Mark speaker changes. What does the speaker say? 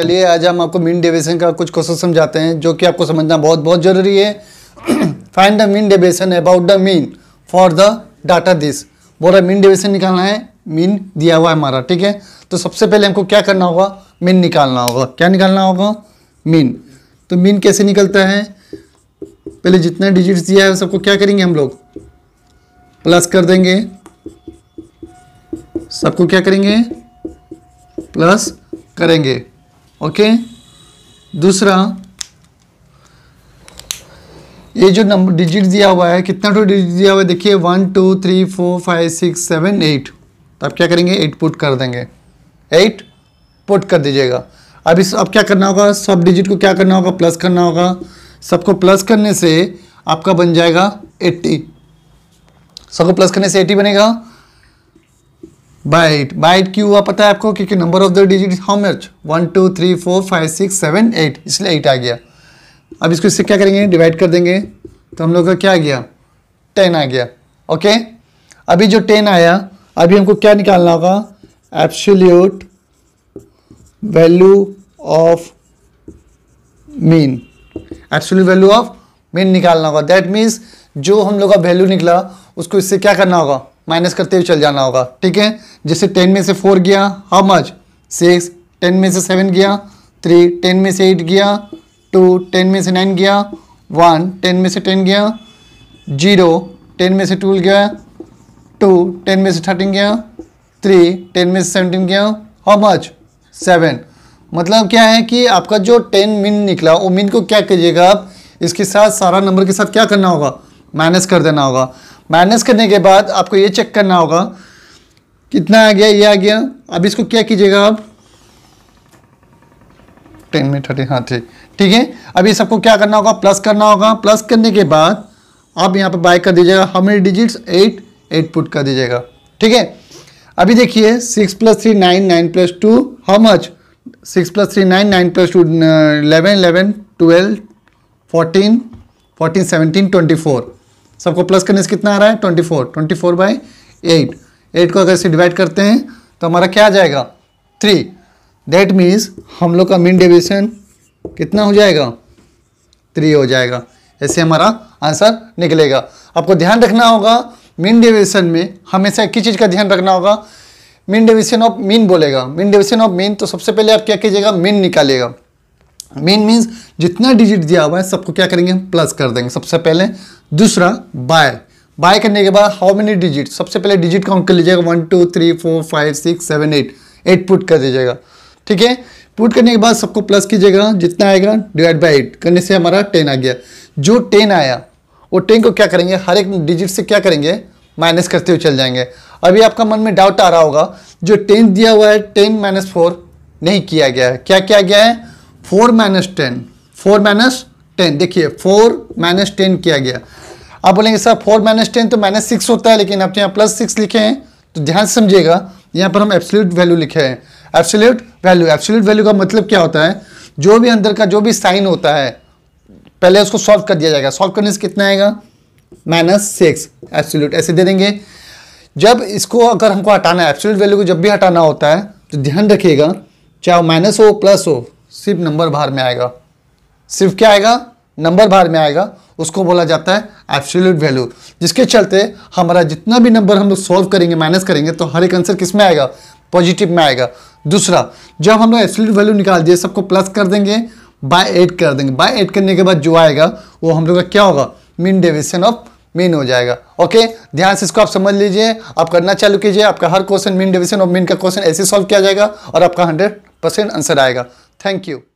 Speaker 1: चलिए आज हम आपको मीन डेविएशन का कुछ क्वेश्चन समझाते हैं जो कि आपको समझना बहुत बहुत जरूरी है find the mean deviation about the mean for the data this बोरा मीन डेविएशन निकालना है मीन दिया हुआ है हमारा ठीक है तो सबसे पहले हमको क्या करना होगा मीन निकालना होगा क्या निकालना होगा मीन तो मीन कैसे निकलता है पहले जितने डिजिट्स दिया है सबको क्या करेंगे हम लोग प्लस कर देंगे सबको क्या करेंगे प्लस करेंगे ओके दूसरा ये जो नंबर डिजिट दिया हुआ है कितना टू डिजिट दिया हुआ है देखिए one two three four five six seven eight तो आप क्या करेंगे एट पुट कर देंगे एट पुट कर दीजिएगा अब इस अब क्या करना होगा सब डिजिट को क्या करना होगा प्लस करना होगा सबको प्लस करने से आपका बन जाएगा एट्टी सबको प्लस करने से एटी बनेगा बाइट बाइट क्यों हुआ पता है आपको क्योंकि number of the digit how much one two three four five six seven eight इसलिए एट आ गया अब इसको इससे क्या करेंगे डिवाइड कर देंगे तो हम लोग का क्या आ गया टेन आ गया ओके अभी जो टेन आया अभी हमको क्या निकालना होगा absolute value of mean absolute value of mean निकालना होगा दैट मीन्स जो हम लोग का वैल्यू निकला उसको इससे क्या करना होगा माइनस करते हुए चल जाना होगा ठीक है जैसे टेन में से फोर गया हाउ मच सिक्स टेन में से सेवन गया थ्री टेन में से एट गया टू टेन में से नाइन गया वन टेन में से टेन गया जीरो टेन में से ट्वेल्व गया टू टेन में से थर्टीन गया थ्री टेन में से सेवनटीन गया हाउ मच सेवन मतलब क्या है कि आपका जो टेन मिन निकला वो मिन को क्या कीजिएगा आप इसके साथ सारा नंबर के साथ क्या करना होगा माइनस कर देना होगा माइनस करने के बाद आपको ये चेक करना होगा कितना आ गया ये आ गया अब इसको क्या कीजिएगा आप टेन में थर्टी हाँ ठीक ठीक है अब ये सबको क्या करना होगा प्लस करना होगा प्लस करने के बाद आप यहाँ पर बाय कर दीजिएगा how many digits eight eight put कर दीजिएगा ठीक है अभी देखिए six plus three nine nine plus two how much six plus three nine nine plus two eleven eleven twelve fourteen fourteen seventeen twenty four सबको plus करने से कितना आ रहा है twenty four twenty four by eight eight को अगर इसे डिवाइड करते हैं तो हमारा क्या आ जाएगा थ्री दैट मीन्स हम लोग का मीन डेविएशन कितना हो जाएगा थ्री हो जाएगा ऐसे हमारा आंसर निकलेगा आपको ध्यान रखना होगा मीन डेविएशन में हमेशा एक ही चीज़ का ध्यान रखना होगा मीन डिविशन ऑफ मीन बोलेगा मीन डेविएशन ऑफ मीन तो सबसे पहले आप क्या कीजिएगा मीन निकालिएगा मेन मीन्स जितना डिजिट दिया हुआ है सबको क्या करेंगे प्लस कर देंगे सबसे पहले दूसरा बाय बाय करने के बाद हाउ मेनी डिजिट सबसे पहले डिजिट काउंट कर लीजिएगा one two three four five six seven eight eight put कर दीजिएगा ठीक है पुट करने के बाद सबको प्लस कीजिएगा जितना आएगा डिवाइड बाई एट करने से हमारा टेन आ गया जो टेन आया वो टेन को क्या करेंगे हर एक डिजिट से क्या करेंगे माइनस करते हुए चल जाएंगे अभी आपका मन में डाउट आ रहा होगा जो टेन दिया हुआ है टेन माइनस फोर नहीं किया गया है क्या किया गया है four minus ten four minus ten देखिए फोर माइनस टेन किया गया आप बोलेंगे सर फोर माइनस टेन तो माइनस सिक्स होता है लेकिन आपने तो यहाँ प्लस सिक्स लिखे हैं तो ध्यान से समझिएगा यहाँ पर हम एब्सोल्यूट वैल्यू लिखे हैं एब्सोल्यूट वैल्यू एब्सोल्यूट वैल्यू का मतलब क्या होता है जो भी अंदर का जो भी साइन होता है पहले उसको सॉल्व कर दिया जाएगा सॉल्व करने से कितना आएगा माइनस सिक्स एब्सोल्यूट ऐसे दे देंगे जब इसको अगर हमको हटाना है एब्सोल्यूट वैल्यू को जब भी हटाना होता है तो ध्यान रखिएगा चाहे माइनस हो प्लस हो सिर्फ नंबर भार में आएगा सिर्फ क्या आएगा नंबर भार में आएगा उसको बोला जाता है एब्सोल्यूट वैल्यू जिसके चलते हमारा जितना भी नंबर हम लोग सॉल्व करेंगे माइनस करेंगे तो हर एक आंसर किस में आएगा पॉजिटिव में आएगा दूसरा जब हम लोग एब्सोल्यूट वैल्यू निकाल दिए सबको प्लस कर देंगे बाय एड कर देंगे बाय एड करने के बाद जो आएगा वो हम लोग का क्या होगा मीन डेविशन ऑफ मीन हो जाएगा ओके ध्यान से इसको आप समझ लीजिए आप करना चालू कीजिए आपका हर question mean division of mean का क्वेश्चन ऐसे सॉल्व किया जाएगा और आपका हंड्रेड परसेंट आंसर आएगा Thank you.